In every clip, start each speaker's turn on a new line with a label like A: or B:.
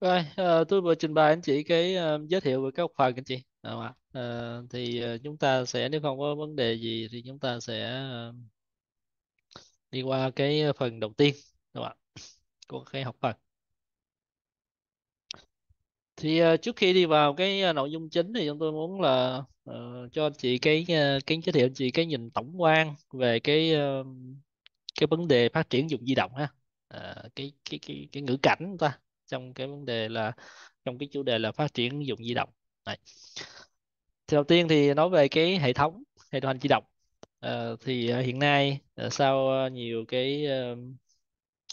A: Rồi, ờ, tôi vừa trình bày anh chị cái ờ, giới thiệu về các học phần anh chị. Đúng ờ, không ạ? Ờ, thì ờ, chúng ta sẽ nếu không có vấn đề gì thì chúng ta sẽ ờ, đi qua cái phần đầu tiên các bạn của cái học phần. Thì ờ, trước khi đi vào cái ờ, nội dung chính thì chúng tôi muốn là ờ, cho anh chị cái ờ, cái giới thiệu anh chị cái nhìn tổng quan về cái ờ, cái vấn đề phát triển dùng di động ha. Ờ, cái cái cái cái ngữ cảnh ta trong cái vấn đề là trong cái chủ đề là phát triển ứng dụng di động Đấy. thì đầu tiên thì nói về cái hệ thống hệ điều hành di động à, thì ờ, hiện nay ờ, sau nhiều cái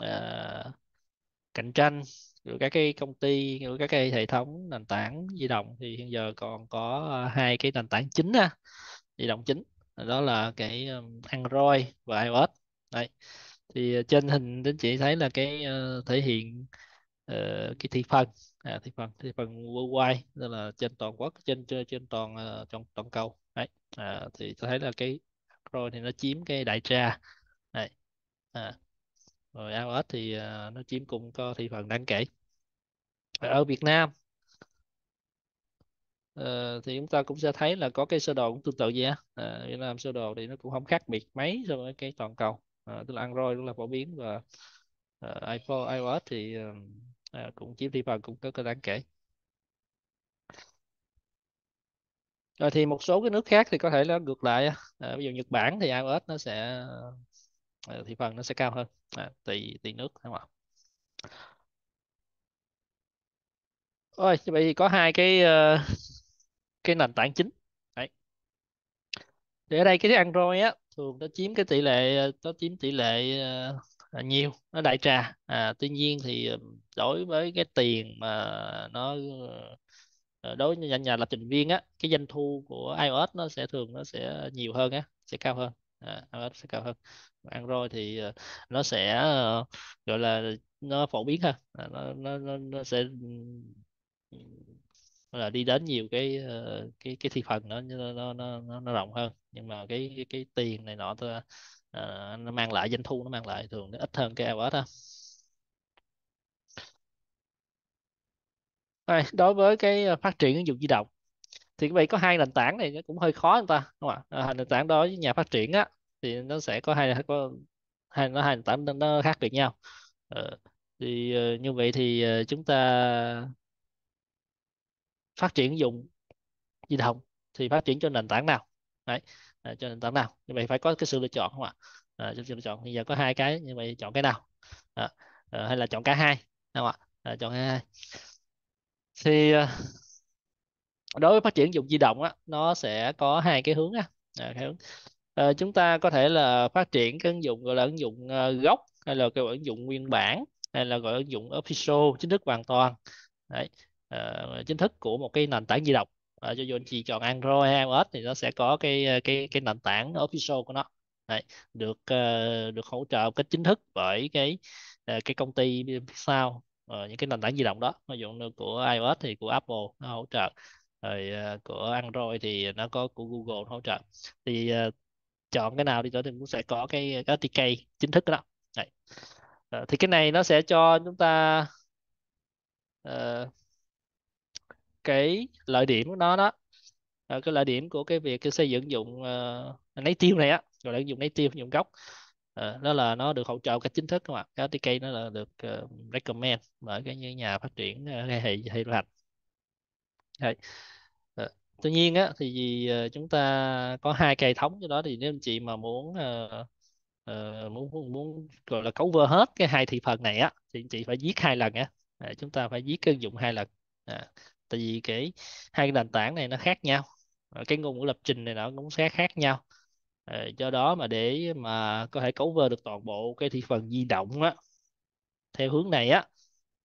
A: à, cạnh tranh của các cái công ty của các cái hệ thống nền tảng di động thì hiện giờ còn có hai cái nền tảng chính ha, di động chính đó là cái Android và iOS Đấy. thì trên hình đến chị thấy là cái thể hiện Ờ, cái thị phần à, thị phần thị phần worldwide tức là trên toàn quốc trên trên, trên toàn ờ, trong toàn cầu đấy à, thì tôi thấy là cái rồi thì nó chiếm cái đại trà này à. rồi iOS thì uh, nó chiếm cũng có thị phần đáng kể ở Việt Nam uh, thì chúng ta cũng sẽ thấy là có cái sơ đồ cũng tương tự vậy á uh, Việt Nam sơ đồ thì nó cũng không khác biệt mấy so với cái toàn cầu uh, tức là Android cũng là phổ biến và uh, iPhone iOS thì uh, à, ờ, cũng chiếm thị phần cũng có, có đáng kể rồi thì một số cái nước khác thì có thể nó ngược lại à, ví dụ Nhật Bản thì iOS nó sẽ ờ, thị phần nó sẽ cao hơn à, tùy tùy nước đúng không ạ Ôi, vậy thì có hai cái uh, cái nền tảng chính Đấy. thì ở đây cái Android á thường nó chiếm cái tỷ lệ nó chiếm tỷ lệ À, nhiều nó đại trà à, tuy nhiên thì ờ, đối với cái tiền mà nó ờ, ờ, đối với nhà, nhà lập trình viên á cái doanh thu của iOS nó sẽ thường nó sẽ nhiều hơn á sẽ cao hơn à, iOS sẽ cao hơn Android thì nó sẽ gọi là nó phổ biến hơn à, nó, nó nó nó sẽ là đi đến nhiều cái cái cái thị phần nó nó nó nó, nó rộng hơn nhưng mà cái cái, cái tiền này nọ tôi à, à, nó mang lại doanh thu nó mang lại thường nó ít hơn cái AWS đó Rồi, đối với cái ờ, phát triển ứng dụng di động thì các bạn có hai nền tảng này nó cũng hơi khó chúng ta đúng không ạ à, nền tảng đó với nhà phát triển á thì nó sẽ có hai có hai nó hai nền tảng nó, khác biệt nhau ờ, thì như vậy thì chúng ta phát triển ứng dụng di động thì phát triển cho nền tảng nào Đấy à, cho nền tảng nào như vậy phải có cái sự lựa chọn không ạ à, sự lựa chọn bây giờ có hai cái như vậy chọn cái nào à, à, hay là chọn cả hai không ạ à, chọn hai thì đối với phát triển ứng dụng di động á nó sẽ có hai cái hướng á à, cái hướng à, chúng ta có thể là phát triển cái ứng dụng gọi là ứng dụng gốc hay là cái ứng dụng nguyên bản hay là gọi ứng dụng official chính thức hoàn toàn đấy, uh, chính thức của một cái nền tảng di động và ờ, cho dù anh chị chọn Android hay iOS thì nó sẽ có cái ờ, cái cái nền tảng official của nó Đấy, được ờ, được hỗ trợ cách chính thức bởi cái cái công ty Pixel ờ, những cái nền tảng di động đó ví dụ như của iOS thì của Apple nó hỗ trợ rồi của Android thì nó có của Google hỗ trợ thì chọn cái nào đi nữa thì cũng sẽ có cái SDK chính thức đó Đấy. thì cái này nó sẽ cho chúng ta uh, cái lợi điểm của nó đó à, cái lợi điểm của cái việc cái xây dựng dụng uh, ờ, lấy tiêu này á gọi là dụng lấy tiêu dụng gốc à, là nó được hỗ trợ cách chính thức các bạn cái cây nó là được uh, recommend bởi cái như nhà phát triển uh, hệ hệ hoạch Đấy. À, tuy nhiên á thì vì uh, chúng ta có hai cây thống cho đó thì nếu anh chị mà muốn uh, uh, muốn, muốn muốn gọi là cấu vơ hết cái hai thị phần này á thì anh chị phải viết hai lần á à, chúng ta phải viết ứng dụng hai lần à, tại vì cái hai cái nền tảng này nó khác nhau ờ, cái ngôn ngữ lập trình này nó cũng sẽ khác nhau ờ, do đó mà để mà có thể cấu cover được toàn bộ cái thị phần di động á theo hướng này á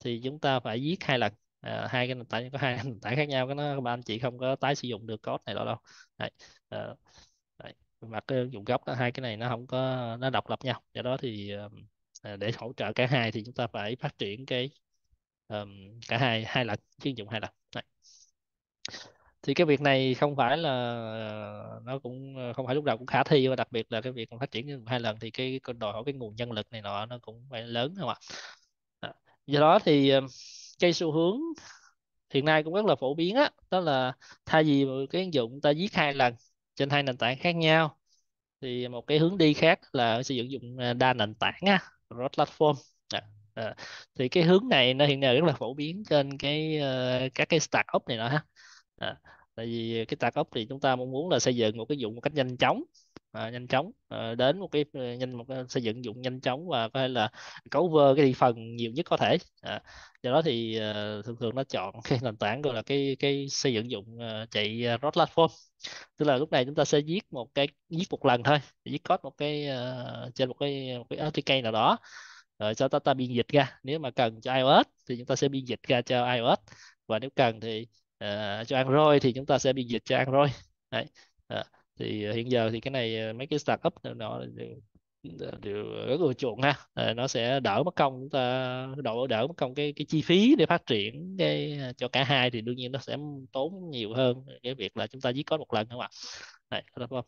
A: thì chúng ta phải viết hai lần à, hai cái nền tảng có hai nền tảng khác nhau cái nó ba anh chị không có tái sử dụng được code này đâu đâu đấy, à, đấy. mà cái dụng gốc đó, hai cái này nó không có nó độc lập nhau do đó thì à, để hỗ trợ cả hai thì chúng ta phải phát triển cái um, cả hai hai lần chuyên dụng hai lần thì cái việc này không phải là ờ, nó cũng ờ, không phải lúc nào cũng khả thi và đặc biệt là cái việc phát triển hai lần thì cái đòi hỏi cái nguồn nhân lực này nọ nó cũng phải lớn không ạ do đó thì ờ, cái xu hướng hiện nay cũng rất là phổ biến á đó, đó là thay vì một cái ứng dụng ta viết hai lần trên hai nền tảng khác nhau thì một cái hướng đi khác là sử dụng dụng đa nền tảng á cross platform thì cái hướng này nó hiện nay rất là phổ biến trên cái các cái startup này nọ ha à, tại vì cái tạc ốc thì chúng ta mong muốn là xây dựng một cái dụng một cách nhanh chóng à, nhanh chóng à, đến một cái ờ, nhanh một cái, ờ, xây dựng dụng nhanh chóng và có thể là cấu vơ cái thị phần nhiều nhất có thể à, do đó thì à, thường thường nó chọn cái nền tảng gọi là cái cái xây dựng dụng à, chạy road platform tức là lúc này chúng ta sẽ viết một cái viết một lần thôi viết code một cái uh, trên một cái một cái application nào đó rồi sau ta ta biên dịch ra nếu mà cần cho iOS thì chúng ta sẽ biên dịch ra cho iOS và nếu cần thì uh, cho Android thì chúng ta sẽ bị dịch cho Android Đấy. Uh, thì ờ, hiện giờ thì cái này ờ, mấy cái startup nó đều rất là chuộng ha à, nó sẽ đỡ mất công chúng ta đỡ đỡ mất công cái cái chi phí để phát triển cái cho cả hai thì đương nhiên nó sẽ tốn nhiều hơn cái việc là chúng ta viết code một lần không ạ này đúng không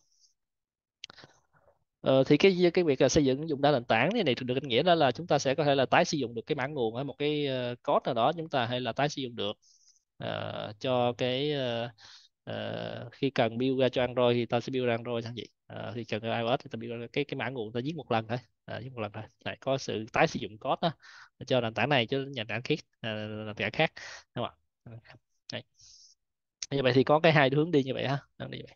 A: ờ, thì cái cái việc là xây dựng ứng dụng đa nền tảng này, này được định nghĩa đó là chúng ta sẽ có thể là tái sử dụng được cái mã nguồn ở một cái code nào đó chúng ta hay là tái sử dụng được Ờ, cho cái uh, uh, khi cần build ra cho Android thì ta sẽ build ra Android sang gì uh, thì cần iOS thì ta build ra cái cái mã nguồn ta viết một lần thôi uh, viết một lần thôi lại có sự tái sử dụng code đó cho nền tảng này cho nền tảng khác uh, nền tảng khác đúng không ạ Đấy. như vậy thì có cái hai hướng đi như vậy ha hướng đi vậy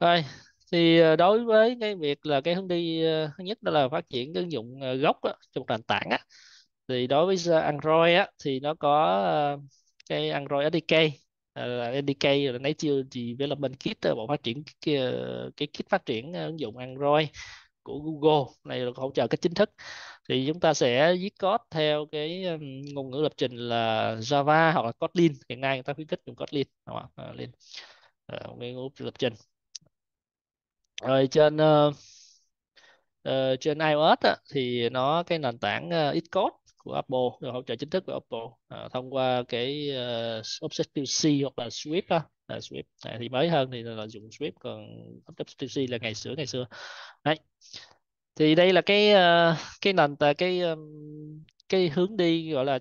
A: rồi thì đối với cái việc là cái hướng đi thứ nhất đó là phát triển cái ứng dụng gốc đó, trong nền tảng á thì đối với ờ, Android á thì nó có ờ, cái Android SDK ờ, là SDK là Native Development Kit bộ phát triển cái, cái kit phát triển ứng dụng Android của Google này là hỗ trợ cách chính thức thì chúng ta sẽ viết code theo cái ngôn ngữ lập trình là Java hoặc là Kotlin hiện nay người ta khuyến khích dùng Kotlin đúng không? ạ, lên à, ngôn ngữ lập trình rồi trên uh, trên iOS á, thì nó cái nền tảng uh, Xcode của Apple được hỗ trợ chính thức của Apple à, thông qua cái uh, ờ, Objective C hoặc là Swift ha à, Swift à, thì mới hơn thì là dùng Swift còn Objective C là ngày xưa ngày xưa đấy thì đây là cái uh, cái nền tảng cái um, cái hướng đi gọi là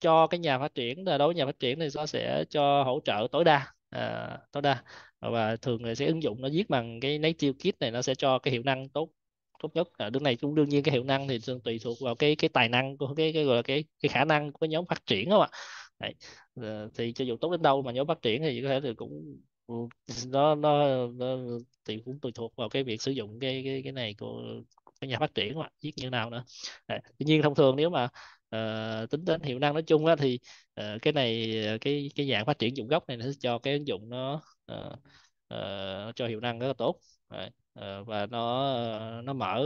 A: cho cái nhà phát triển là đối với nhà phát triển thì nó sẽ cho hỗ trợ tối đa à, tối đa và thường là sẽ ứng dụng nó viết bằng cái native kit này nó sẽ cho cái hiệu năng tốt tốt nhất ở lúc này cũng đương nhiên cái hiệu năng thì tùy thuộc vào cái cái tài năng của cái cái gọi là cái cái khả năng của nhóm phát triển không ạ Đấy. Ờ, thì cho dù tốt đến đâu mà nhóm phát triển thì có thể thì cũng ừ, nó nó, nó thì cũng tùy thuộc vào cái việc sử dụng cái cái cái này của cái nhà phát triển mà giết như nào nữa Đấy. tuy nhiên thông thường nếu mà uh, tính đến hiệu năng nói chung á, thì uh, cái này cái cái dạng phát triển dụng gốc này nó sẽ cho cái ứng dụng nó uh, uh, cho hiệu năng rất là tốt Đấy. Ờ, và nó ờ, nó mở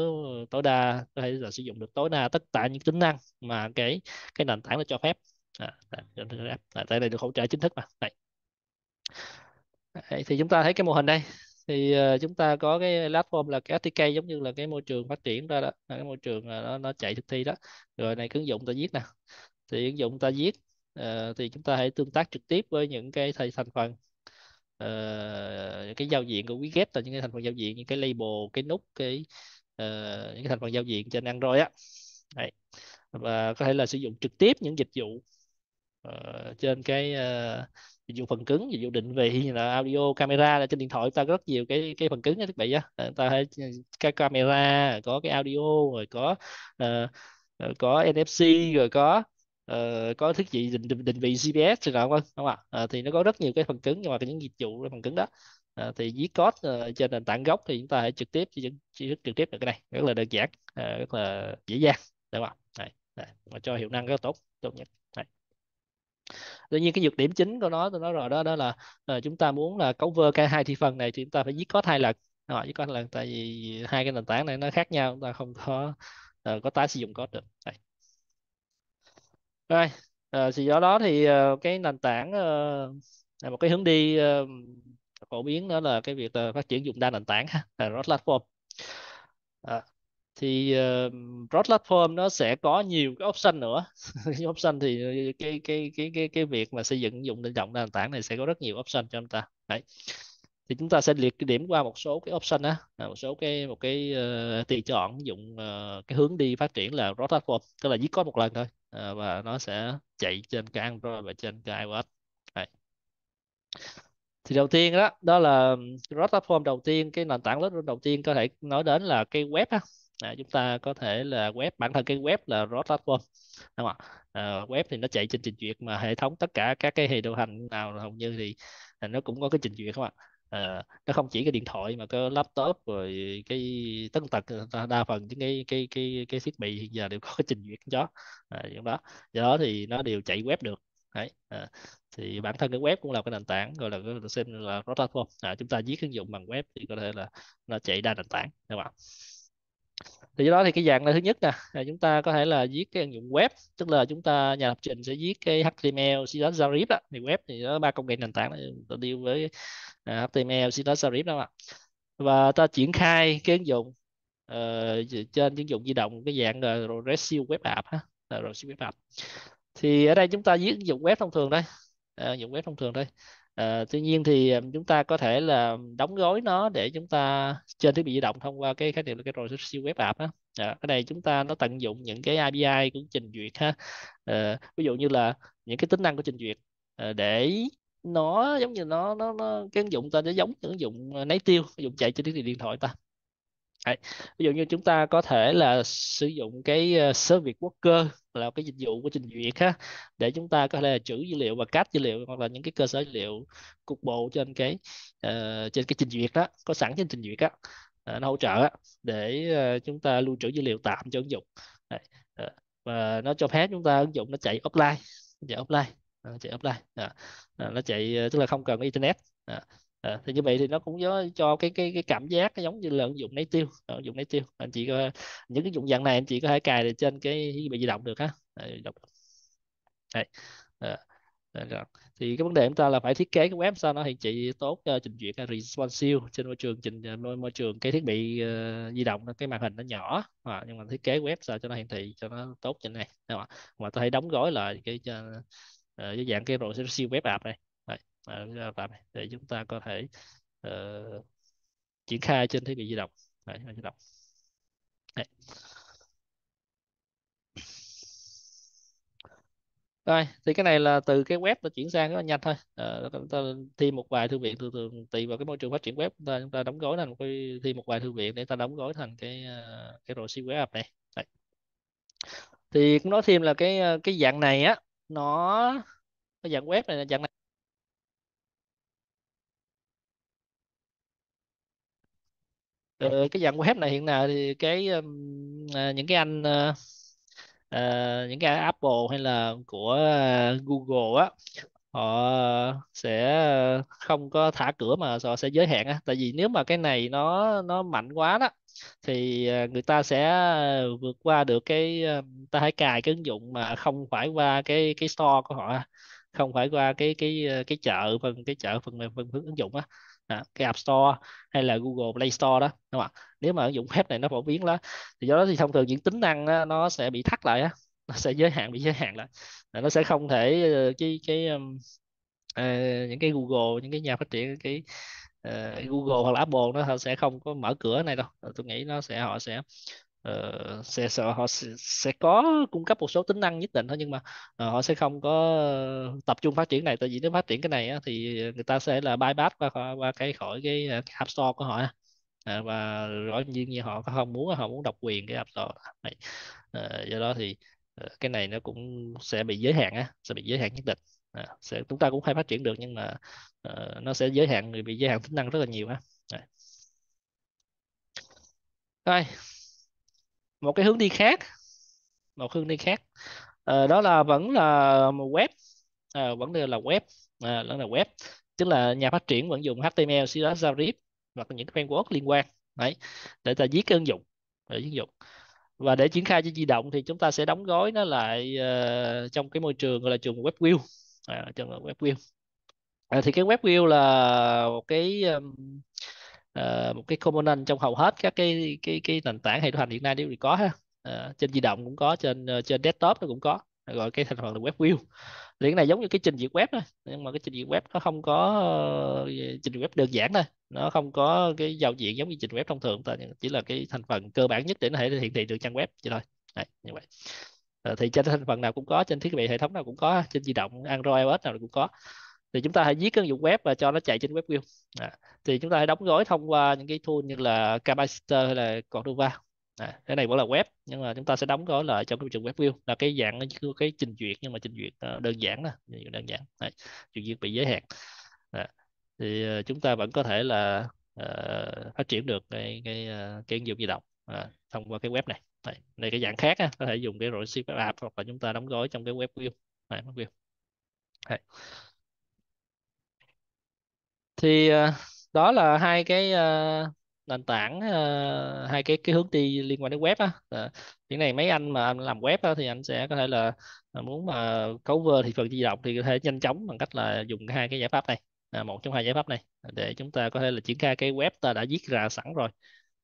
A: tối đa có thể là sử dụng được tối đa tất cả những tính năng mà cái cái nền tảng nó cho phép à, tại đây được hỗ trợ chính thức mà đây thì chúng ta thấy cái mô hình đây thì ờ, chúng ta có cái platform là cái SDK giống như là cái môi trường phát triển ra đó là cái môi trường nó, nó chạy thực thi đó rồi này ứng dụng ta viết nè thì ứng dụng ta viết thì chúng ta hãy tương tác trực tiếp với những cái thành phần uh, cái giao diện của quý ghép là những cái thành phần giao diện như cái label cái nút cái uh, những cái thành phần giao diện trên android á Đấy. và có thể là sử dụng trực tiếp những dịch vụ uh, trên cái uh, dịch vụ phần cứng dịch vụ định vị như là audio camera là trên điện thoại ta có rất nhiều cái cái phần cứng thiết bị á ta hay cái camera có cái audio rồi có uh, có NFC rồi có uh, có thiết bị định, định vị GPS trường hợp không không ạ à? uh, thì nó có rất nhiều cái phần cứng nhưng mà những dịch vụ phần cứng đó uh, thì viết code uh, trên nền tảng gốc thì chúng ta hãy trực tiếp chỉ trực, trực tiếp được cái này rất là đơn giản uh, rất là dễ dàng đúng không ạ này mà cho hiệu năng rất tốt tốt nhất này Tuy nhiên cái nhược điểm chính của nó tôi nói rồi đó đó là uh, chúng ta muốn là cấu cover cái hai thị phần này thì chúng ta phải viết code hai lần đúng không? viết code hai lần tại vì hai cái nền tảng này nó khác nhau chúng ta không có uh, có tái sử dụng code được Đấy. Rồi, ờ, thì do đó thì ờ, cái nền tảng ờ, là một cái hướng đi ờ, phổ biến đó là cái việc ờ, phát triển dùng đa nền tảng ha, là cross platform. Ờ, thì ờ, cross platform nó sẽ có nhiều cái option nữa. Cái option thì ờ, cái cái cái cái cái việc mà xây dựng ứng dụng trên trọng đa nền tảng này sẽ có rất nhiều option cho chúng ta. Đấy thì chúng ta sẽ liệt điểm qua một số cái option á à, một số cái một cái uh, tùy chọn dụng uh, ờ, cái hướng đi phát triển là raw platform tức là viết code một lần thôi uh, và nó sẽ chạy trên cả Android và trên cái iOS Đấy. thì đầu tiên đó đó là raw platform đầu tiên cái nền tảng lớn đầu tiên có thể nói đến là cái web á À, chúng ta có thể là web bản thân cái web là raw platform đúng không ạ à, web thì nó chạy trên trình duyệt mà hệ thống tất cả các cái hệ điều hành nào hầu như thì, thì à, nó cũng có cái trình duyệt không ạ à, nó không chỉ cái điện thoại mà có laptop rồi cái tất tật ờ, đa, phần những cái cái cái cái thiết bị hiện giờ đều có cái trình duyệt đó à, ờ, đó do đó thì nó đều chạy web được đấy à, thì bản thân cái web cũng là cái nền tảng gọi là xem là platform à, chúng ta viết ứng dụng bằng web thì có thể là nó chạy đa nền tảng đúng không thì do đó thì cái dạng là thứ nhất nè là chúng ta có thể là viết cái ứng dụng web tức là chúng ta nhà lập trình sẽ viết cái HTML CSS JavaScript đó. thì web thì nó ba công nghệ nền tảng à, đó, đi với HTML CSS JavaScript đó mà và ta triển khai cái ứng dụng uh, trên ứng dụng di động cái dạng là RESTful web app ha RESTful web app thì ở đây chúng ta viết ứng dụng web thông thường đây à, ứng dụng web thông thường đây À, tuy nhiên thì ờ, chúng ta có thể là đóng gói nó để chúng ta trên thiết bị di động thông qua cái khái niệm là cái siêu web app á. À, cái này chúng ta nó tận dụng những cái API của trình duyệt ha. À, ví dụ như là những cái tính năng của trình duyệt à, để nó giống như nó nó, nó cái ứng dụng ta nó giống những ứng dụng nấy tiêu ứng dụng chạy trên thiết bị điện thoại ta Đấy. Ví dụ như chúng ta có thể là sử dụng cái uh, Service Worker là cái dịch vụ của trình duyệt ha để chúng ta có thể là trữ dữ liệu và cắt dữ liệu hoặc là những cái cơ sở dữ liệu cục bộ trên cái uh, trên cái trình duyệt đó có sẵn trên trình duyệt á uh, nó hỗ trợ đó, để uh, chúng ta lưu trữ dữ liệu tạm cho ứng dụng Đấy. Uh, và nó cho phép chúng ta ứng dụng nó chạy offline chạy offline uh, chạy offline uh, uh, nó chạy uh, tức là không cần internet uh, à, thì như vậy thì nó cũng có cho cái cái cái cảm giác giống như là ứng dụng lấy tiêu ờ, ứng dụng lấy tiêu anh chị có những cái dụng dạng này anh chị có thể cài được trên cái thiết bị di động được ha à, À, rồi. thì cái vấn đề chúng ta là phải thiết kế cái web sao nó hiện trị tốt uh, trình duyệt uh, responsive trên môi trường trình uh, môi trường cái thiết bị uh, di động cái màn hình nó nhỏ à, nhưng mà thiết kế web sao cho nó hiển thị cho nó tốt trên này Đúng không? mà tôi hãy đóng gói lại cái uh, dưới dạng cái rồi siêu web app này Ờ, để chúng ta có thể uh, triển khai trên thiết bị di động Đấy, di động Đấy. Rồi, thì cái này là từ cái web ta chuyển sang rất là nhanh thôi. À, ờ, chúng ta thêm một vài thư viện từ từ tùy vào cái môi trường phát triển web chúng ta, chúng ta đóng gói thành một cái thêm một vài thư viện để ta đóng gói thành cái cái ROC web app này. Đấy. Thì cũng nói thêm là cái cái dạng này á nó cái dạng web này là dạng này Ừ, cái dạng web này hiện nay thì cái à, những cái anh à, à, những cái Apple hay là của Google á họ sẽ không có thả cửa mà họ sẽ giới hạn á tại vì nếu mà cái này nó nó mạnh quá đó thì người ta sẽ vượt qua được cái ta hãy cài cái ứng dụng mà không phải qua cái cái store của họ không phải qua cái cái cái chợ phần cái chợ phần mềm phần, phần ứng dụng á à, cái App Store hay là Google Play Store đó đúng không ạ nếu mà ứng dụng web này nó phổ biến đó thì do đó thì thông thường những tính năng đó, nó sẽ bị thắt lại đó. nó sẽ giới hạn bị giới hạn lại nó sẽ không thể ờ, cái cái um, uh, những cái Google những cái nhà phát triển cái uh, Google hoặc là Apple nó sẽ không có mở cửa này đâu tôi nghĩ nó sẽ họ sẽ uh, sẽ, sẽ họ sẽ, sẽ có cung cấp một số tính năng nhất định thôi nhưng mà uh, họ sẽ không có ờ, tập trung phát triển này tại vì nếu phát triển cái này á, thì người ta sẽ là bypass qua qua cái khỏi cái app store của họ à, và rõ nhiên như họ không muốn họ muốn độc quyền cái app store này à, do đó thì cái này nó cũng sẽ bị giới hạn á sẽ bị giới hạn nhất định à, sẽ chúng ta cũng hay phát triển được nhưng mà uh, nó sẽ giới hạn người bị giới hạn tính năng rất là nhiều á rồi một cái hướng đi khác một hướng đi khác à, đó là vẫn là web à, vẫn là web à, ờ, vẫn là web tức là nhà phát triển vẫn dùng HTML CSS JavaScript hoặc những cái framework liên quan đấy để ta viết cái ứng dụng để ứng dụng và để triển khai trên di động thì chúng ta sẽ đóng gói nó lại uh, trong cái môi trường gọi là trường web view à, trường web view à, thì cái web view là một cái um, Ờ, một cái component trong hầu hết các cái cái cái nền tảng hệ điều hành hiện nay đều có ha uh, trên di động cũng có trên ờ, trên desktop nó cũng có gọi cái thành phần là web view thì cái này giống như cái trình duyệt web thôi nhưng mà cái trình duyệt web nó không có trình duyệt web đơn giản thôi nó không có cái giao diện giống như trình web thông thường ta chỉ là cái thành phần cơ bản nhất để nó thể hiện thị được trang web vậy thôi Đấy, như vậy thì trên thành phần nào cũng có trên thiết bị hệ thống nào cũng có trên di động android ios nào cũng có thì chúng ta hãy viết ứng dụng web và cho nó chạy trên web view à, thì chúng ta hãy đóng gói thông qua những cái tool như là Capacitor hay là Cordova à, cái này vẫn là web nhưng mà chúng ta sẽ đóng gói lại trong cái trường web view là cái dạng cái, trình duyệt nhưng mà trình duyệt ờ, đơn giản đó đơn giản à, trình duyệt bị giới hạn à, thì ờ, chúng ta vẫn có thể là uh, phát triển được cái cái cái ứng dụng di động à, thông qua cái web này này, này cái dạng khác á, có thể dùng cái rồi web app hoặc là chúng ta đóng gói trong cái web view này web view này thì ờ, đó là hai cái ờ, nền tảng ờ, hai cái cái hướng đi liên quan đến web á Ờ, những này mấy anh mà anh làm web á, thì anh sẽ có thể là ờ, muốn mà cover thị phần di động thì có thể nhanh chóng bằng cách là dùng hai cái giải pháp này à, một trong hai giải pháp này để chúng ta có thể là triển khai cái web ta đã viết ra sẵn rồi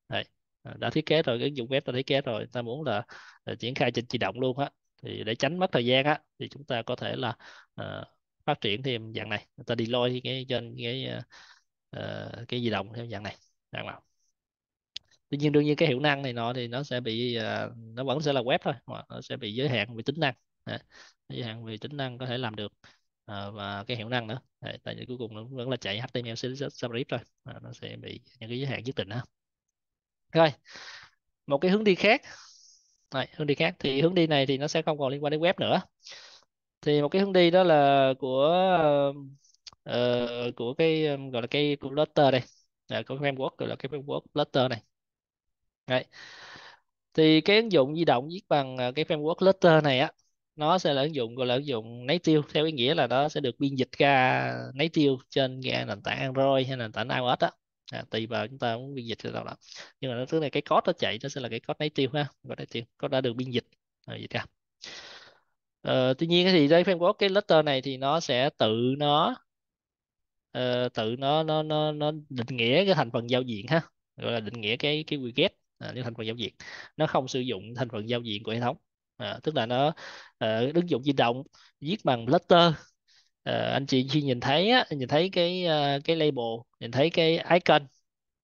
A: Đấy. Ờ, đã thiết kế rồi cái ứng dụng web ta thiết kế rồi ta muốn là, là triển khai trên di động luôn á thì để tránh mất thời gian á thì chúng ta có thể là ờ, phát triển thêm dạng này người ta deploy cái trên cái uh, cái di động theo dạng này dạng nào tuy nhiên đương nhiên cái hiệu năng này nọ thì nó sẽ bị uh, nó vẫn sẽ là web thôi hoặc nó sẽ bị giới hạn về tính năng à, giới hạn về tính năng có thể làm được à, và cái hiệu năng nữa à, tại vì cuối cùng nó vẫn là chạy HTML CSS, JavaScript thôi à, nó sẽ bị những cái giới hạn nhất định đó rồi một cái hướng đi khác này, hướng đi khác thì hướng đi này thì nó sẽ không còn liên quan đến web nữa thì một cái hướng đi đó là của ờ, của cái ờ, gọi là cái của Flutter đây à, của framework gọi là cái framework Flutter này Đấy. thì cái ứng dụng di động viết bằng à, cái framework Flutter này á nó sẽ là ứng dụng gọi là ứng dụng native theo ý nghĩa là nó sẽ được biên dịch ra native trên nền tảng Android hay nền tảng iOS á à, tùy vào chúng ta muốn biên dịch ra đâu đó nhưng mà nó thứ này cái code nó chạy nó sẽ là cái code native ha code native code đã được biên dịch rồi dịch ra à. Ờ, tuy nhiên thì đây framework cái letter này thì nó sẽ tự nó uh, tự nó nó nó nó định nghĩa cái thành phần giao diện ha gọi là định nghĩa cái cái widget à, cái thành phần giao diện nó không sử dụng thành phần giao diện của hệ thống à, tức là nó uh, ứng dụng di động viết bằng letter uh, anh chị khi nhìn thấy á, nhìn thấy cái uh, cái label nhìn thấy cái icon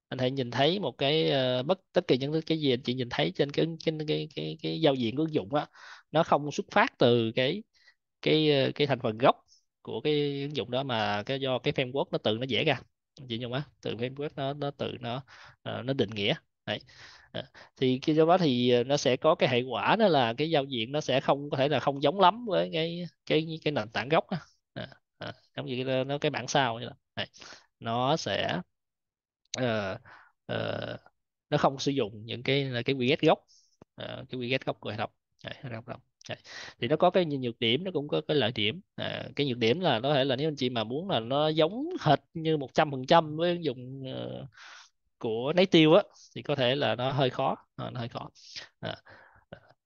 A: anh hãy nhìn thấy một cái uh, bất tất kỳ những cái gì anh chị nhìn thấy trên cái trên cái cái cái giao diện của ứng dụng á nó không xuất phát từ cái cái ờ, cái thành phần gốc của cái ứng dụng đó mà cái do cái framework nó tự nó dễ ra chị nhung á từ framework nó nó tự nó ờ, nó định nghĩa đấy thì cái do đó thì nó sẽ có cái hệ quả đó là cái giao diện nó sẽ không có thể là không giống lắm với cái cái cái nền tảng gốc đó. À, giống như nó, cái bản sao vậy đó. nó sẽ uh, nó không sử dụng những cái cái widget gốc uh, cái widget gốc của hệ thống Đấy, không, không. Đấy. thì nó có cái nhược điểm nó cũng có cái lợi điểm à, cái nhược điểm là có thể là nếu anh chị mà muốn là nó giống hệt như 100% phần trăm với ứng dụng uh, của lấy tiêu á thì có thể là nó hơi khó à, nó hơi khó à.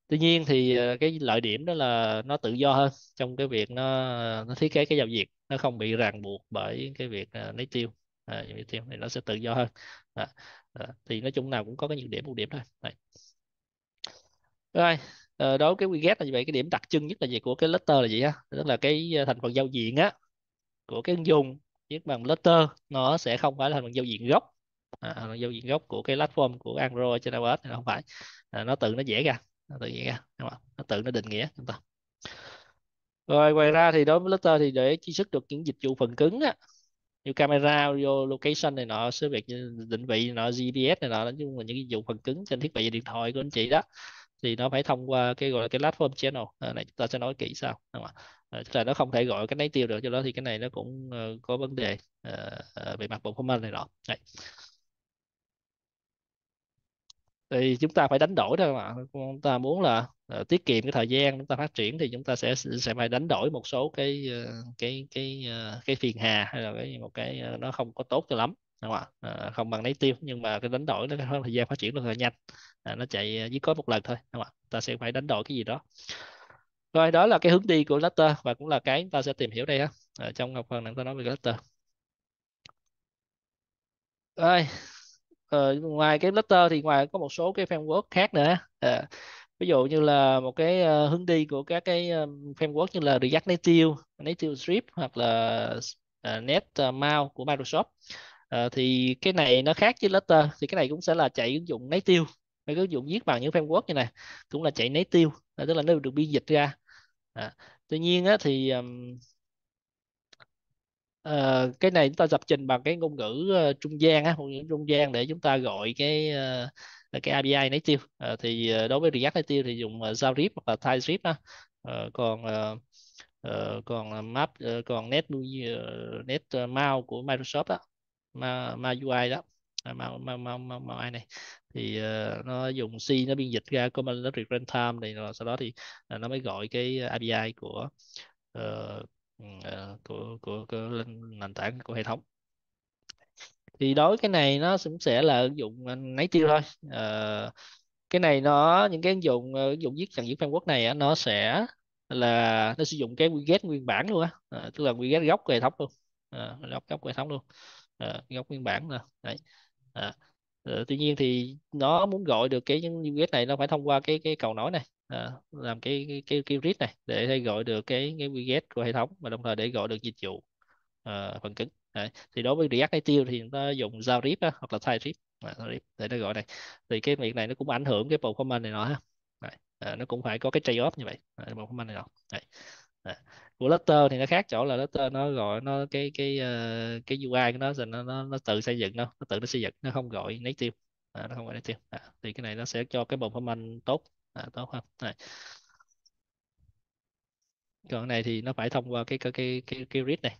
A: tuy nhiên thì cái lợi điểm đó là nó tự do hơn trong cái việc nó, nó thiết kế cái giao diện nó không bị ràng buộc bởi cái việc lấy tiêu à, dùng Ethereum thì nó sẽ tự do hơn à, à, thì nói chung nào cũng có cái nhược điểm ưu điểm thôi Đấy. rồi à, đối với WeGet là như vậy cái điểm đặc trưng nhất là gì của cái letter là gì á tức là cái ờ, thành phần giao diện á của cái ứng dụng viết bằng letter nó sẽ không phải là thành phần giao diện gốc à, giao diện gốc của cái platform của Android trên iOS này không phải à, nó tự nó dễ ra nó tự dễ ra đúng không? nó tự nó định nghĩa chúng ta rồi ngoài ra thì đối với Flutter thì để chi sức được những dịch vụ phần cứng á, như camera audio location này nọ số việc như định vị nó gps này nọ nói chung là những cái dụng phần cứng trên thiết bị điện thoại của anh chị đó thì nó phải thông qua cái gọi là cái platform channel à, này chúng ta sẽ nói kỹ sau đúng không? À, tức là nó không thể gọi cái nấy tiêu được cho đó thì cái này nó cũng uh, có vấn đề uh, về mặt bộ format này nọ thì chúng ta phải đánh đổi thôi mà chúng ta muốn là, là ờ, tiết kiệm cái thời gian chúng ta phát triển thì chúng ta sẽ sẽ phải đánh đổi một số cái ờ, cái cái ờ, cái phiền hà hay là cái một cái nó không có tốt cho lắm đúng không ạ à, không bằng lấy tiêu nhưng mà cái đánh đổi nó thời gian phát triển nó là nhanh à, nó chạy dưới có một lần thôi đúng không ạ ta sẽ phải đánh đổi cái gì đó rồi đó là cái hướng đi của Latter và cũng là cái ta sẽ tìm hiểu đây á à, trong phần này ta nói về Latter rồi ờ, ngoài cái letter thì ngoài có một số cái framework khác nữa à, ví dụ như là một cái uh, hướng đi của các cái um, ờ, framework như là React Native, Native Script hoặc là uh, NetMount của Microsoft uh, thì cái này nó khác với letter thì cái này cũng sẽ là chạy ứng dụng native mấy ứng dụng viết bằng những framework như này cũng là chạy native tức là nó được biên dịch ra à, tuy nhiên á, thì um, uh, cái này chúng ta dập trình bằng cái ngôn ngữ uh, trung gian á ngôn ngữ trung gian để chúng ta gọi cái uh, cái API nấy tiêu uh, thì uh, đối với React nấy tiêu thì dùng uh, JavaScript hoặc là TypeScript đó. Uh, còn uh, uh, còn map uh, còn net uh, net uh, của Microsoft đó ma, ma UI đó à, màu màu màu màu ai này thì uh, nó dùng C nó biên dịch ra common electric runtime này rồi sau đó thì uh, nó mới gọi cái API của uh, Ừ, ờ, của của của nền tảng của hệ thống thì đối cái này nó cũng sẽ là ứng dụng ờ, nấy tiêu thôi ờ, cái này nó những cái ứng dụng ờ, ứng dụng viết chẳng viết framework này á, nó sẽ là nó sử dụng cái widget nguyên bản luôn á à, tức là widget gốc của hệ thống luôn à, gốc gốc của hệ thống luôn à, gốc nguyên bản nè đấy à, tuy nhiên thì nó muốn gọi được cái những widget này nó phải thông qua cái cái cầu nối này à, làm cái cái cái, cái read này để thay gọi được cái cái widget của hệ thống và đồng thời để gọi được dịch vụ à, phần cứng Đấy. thì đối với React Native thì chúng ta dùng JavaScript hoặc là TypeScript dạ, để nó gọi này thì cái việc này nó cũng ảnh hưởng cái performance này nọ ha Đấy. À, nó cũng phải có cái trade off như vậy Đấy, performance này nọ Đấy. Đấy. Dạ. của Flutter thì nó khác chỗ là Flutter nó gọi nó cái cái uh, cái UI của nó rồi nó, nó nó tự xây dựng nó nó tự nó xây dựng nó không gọi native à, nó không gọi native à, thì cái này nó sẽ cho cái performance tốt à, tốt không này còn này thì nó phải thông qua cái cái cái cái, cái read này.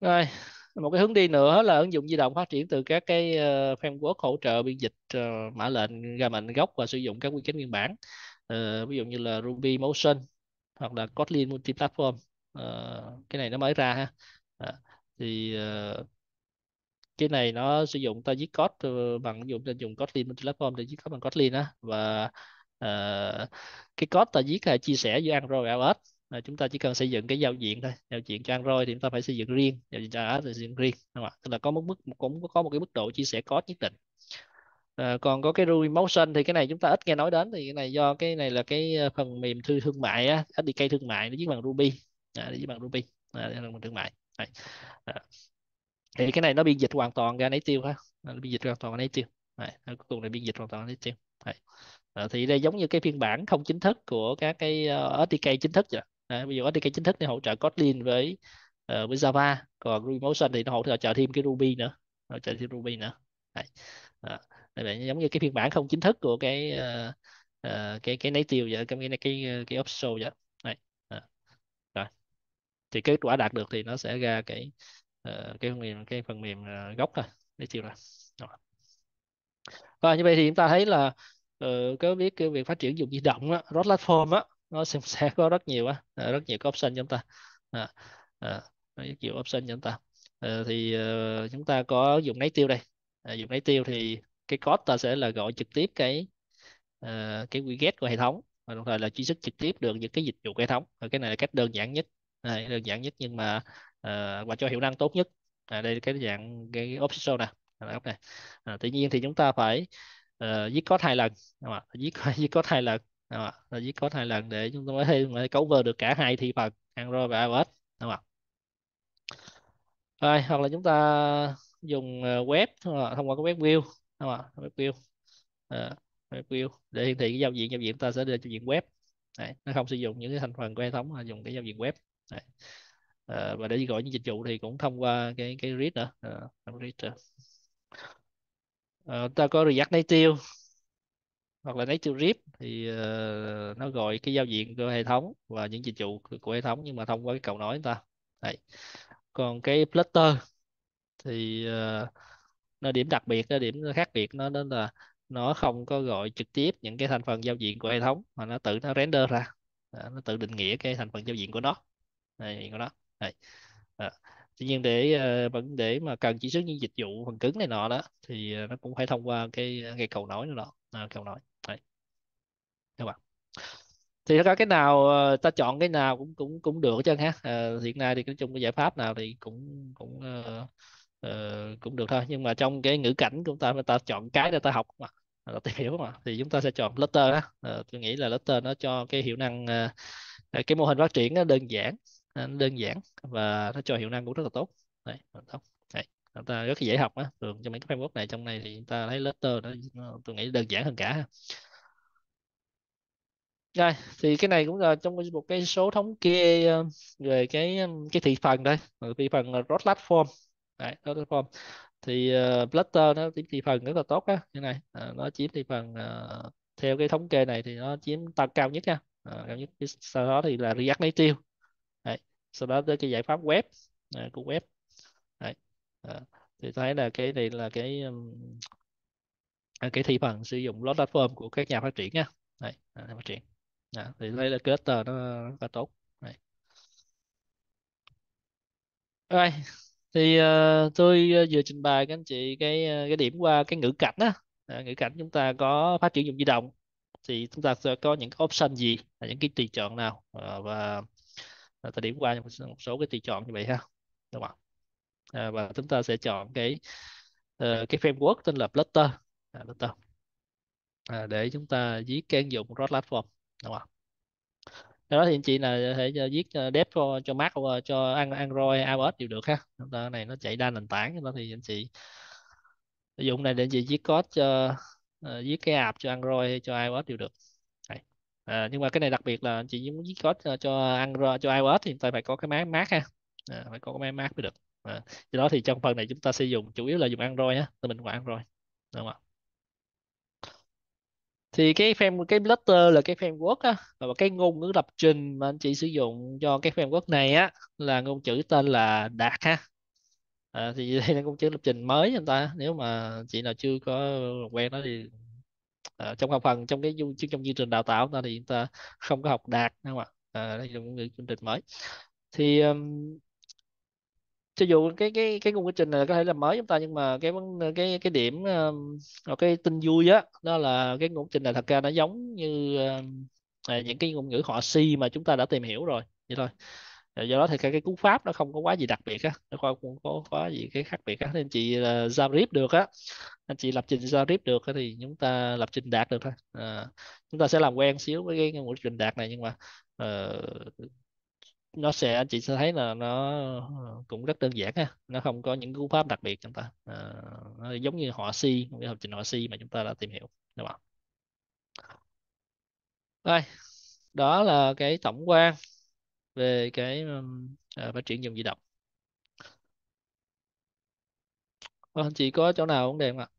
A: này rồi một cái hướng đi nữa là ứng dụng di động phát triển từ các cái uh, framework hỗ trợ biên dịch uh, mã lệnh gà mệnh gốc và sử dụng các quy kết nguyên bản uh, ví dụ như là Ruby Motion hoặc là Kotlin multiplatform uh, cái này nó mới ra ha uh, thì uh, cái này nó sử dụng ta viết code ờ, bằng dùng ta dùng Kotlin platform để viết code bằng Kotlin á và uh, cái code ta viết là chia sẻ giữa Android và iOS là chúng ta chỉ cần xây dựng cái giao diện thôi giao diện cho Android thì chúng ta phải xây dựng riêng giao diện cho iOS thì xây dựng riêng đúng không? tức là có một mức cũng có một cái mức độ chia sẻ code nhất định À, còn có cái Ruby Motion thì cái này chúng ta ít nghe nói đến thì cái này do cái này là cái phần mềm thư thương mại á, SDK thương mại nó viết bằng Ruby, à, viết bằng Ruby, à, bằng thương mại. À thì cái này nó biên dịch hoàn toàn ra nấy tiêu ha nó biên dịch hoàn toàn nấy tiêu Đấy, cuối cùng là biên dịch hoàn toàn nấy tiêu Đấy. À, thì đây giống như cái phiên bản không chính thức của các cái uh, ờ, SDK chính thức rồi Đấy, ví dụ SDK chính thức thì hỗ trợ Kotlin với uh, với Java còn Motion thì nó hỗ trợ thêm cái Ruby nữa hỗ trợ thêm Ruby nữa Đấy. À, vậy giống như cái phiên bản không chính thức của cái uh, uh, cái cái native vậy cái cái cái, cái optional vậy Đấy. À. rồi thì kết quả đạt được thì nó sẽ ra cái Ờ, cái phần mềm cái phần mềm ờ, gốc thôi để chịu là và như vậy thì chúng ta thấy là uh, có biết cái việc phát triển dùng di động á, cross platform á nó xem sẽ có rất nhiều á ờ, rất nhiều cái option cho chúng ta à, à, rất nhiều option cho chúng ta à, thì uh, chúng ta có dùng lấy tiêu đây à, dùng lấy tiêu thì cái code ta sẽ là gọi trực tiếp cái uh, cái widget của hệ thống và đồng thời là truy xuất trực tiếp được những cái dịch vụ hệ thống và cái này là cách đơn giản nhất này, đơn giản nhất nhưng mà Ờ, và cho hiệu năng tốt nhất à, đây là cái dạng cái option này, à, này. À, tuy nhiên thì chúng ta phải uh, viết có hai lần à, viết viết code hai lần à, viết code hai lần để chúng ta mới mới cấu thể được cả hai thị phần Android và iOS đúng không rồi hoặc là chúng ta dùng ờ, web thông qua cái web view đúng không web view à, web view để hiển thị cái giao diện giao diện ta sẽ đưa cho diện web Đấy, nó không sử dụng những cái thành phần của hệ thống mà dùng cái giao diện web Đấy. Ờ, và để gọi những dịch vụ thì cũng thông qua cái cái read nữa à, read à, ta có React Native hoặc là Native REST thì uh, nó gọi cái giao diện của hệ thống và những dịch vụ của, của hệ thống nhưng mà thông qua cái cầu nối ta Đấy. còn cái Flutter thì uh, ờ, nó điểm đặc biệt nó điểm khác biệt nó đó là nó không có gọi trực tiếp những cái thành phần giao diện của hệ thống mà nó tự nó render ra à, nó tự định nghĩa cái thành phần giao diện của nó này của nó Đấy. À. Tuy nhiên để ờ, vẫn để mà cần chỉ xuất những dịch vụ phần cứng này nọ đó thì ờ, nó cũng phải thông qua cái cái cầu nối đó à, cầu nối Đấy. các bạn thì ra cái nào ta chọn cái nào cũng cũng cũng được chứ ha à, hiện nay thì nói chung cái giải pháp nào thì cũng cũng uh, uh, cũng được thôi nhưng mà trong cái ngữ cảnh của ta ta chọn cái để ta học mà ta tìm hiểu mà thì chúng ta sẽ chọn letter đó à, tôi nghĩ là letter nó cho cái hiệu năng uh, cái mô hình phát triển nó đơn giản nên đơn giản và nó cho hiệu năng cũng rất là tốt đấy đấy chúng ta rất là dễ học á thường trong mấy cái framework này trong này thì chúng ta thấy letter nó, nó tôi nghĩ đơn giản hơn cả rồi thì cái này cũng là trong một cái số thống kê ờ, về cái cái thị phần đây ừ, thị phần road platform đấy road platform thì uh, ờ, Flutter nó chiếm thị phần rất là tốt á như này à, nó chiếm thị phần uh, theo cái thống kê này thì nó chiếm tăng cao nhất nha à, cao nhất sau đó thì là React Native sau đó tới cái giải pháp web à, của web Đấy. À, thì thấy là cái này là cái à, cái thị phần sử dụng lot platform của các nhà phát triển nha Đấy. À, phát triển à, thì đây là kết tờ nó rất là tốt Đấy. Rồi thì uh, tôi ờ, vừa trình bày các anh chị cái ờ, cái điểm qua cái ngữ cảnh á à, ngữ cảnh chúng ta có phát triển dùng di động thì chúng ta sẽ có những option gì là những cái tùy chọn nào à, và ta điểm qua một, số cái tùy chọn như vậy ha đúng không ạ à, và chúng ta sẽ chọn cái uh, cái framework tên là Flutter à, Flutter à, để chúng ta viết cái ứng dụng cross platform đúng không đó thì anh chị là thể viết ờ, dev cho, cho Mac cho Android iOS đều được ha chúng ta này nó chạy đa nền tảng chúng ta thì anh chị sử dụng này để anh chị viết code cho uh, viết cái app cho Android hay cho iOS đều được à, nhưng mà cái này đặc biệt là chị muốn viết code ờ, cho Android cho iOS thì ta phải có cái máy mát ha à, phải có cái máy mát mới được à, do đó thì trong phần này chúng ta sẽ dùng chủ yếu là dùng Android á tụi mình qua Android đúng không ạ thì cái frame cái Flutter là cái framework á và cái ngôn ngữ lập trình mà anh chị sử dụng cho cái framework này á là ngôn chữ tên là Dart ha à, thì đây là ngôn chữ lập trình mới anh ta nếu mà chị nào chưa có quen nó thì à, trong học phần trong cái chương chứ trong chương trình đào tạo ta thì chúng ta không có học đạt đúng không ạ à, đây là ngôn ngữ chương trình mới thì um, cho dù cái cái cái ngôn ngữ trình này có thể là mới chúng ta nhưng mà cái cái cái điểm uh, cái tin vui á đó, đó là cái ngôn ngữ trình này thật ra nó giống như uh, những cái ngôn ngữ họ si mà chúng ta đã tìm hiểu rồi vậy thôi Dạ, do đó thì cái, cái cú pháp nó không có quá gì đặc biệt á nó không, không có quá gì cái khác biệt á nên chị uh, giao rip được á anh chị lập trình giao rip được á, thì chúng ta lập trình đạt được thôi à, chúng ta sẽ làm quen xíu với cái lập trình đạt này nhưng mà uh, nó sẽ anh chị sẽ thấy là nó cũng rất đơn giản ha nó không có những cú pháp đặc biệt chúng ta à, nó giống như họ C một cái lập trình họ C mà chúng ta đã tìm hiểu đúng không? Đây đó là cái tổng quan về cái ờ, à, phát triển dùng di động ờ, anh chị có chỗ nào vấn đề không ạ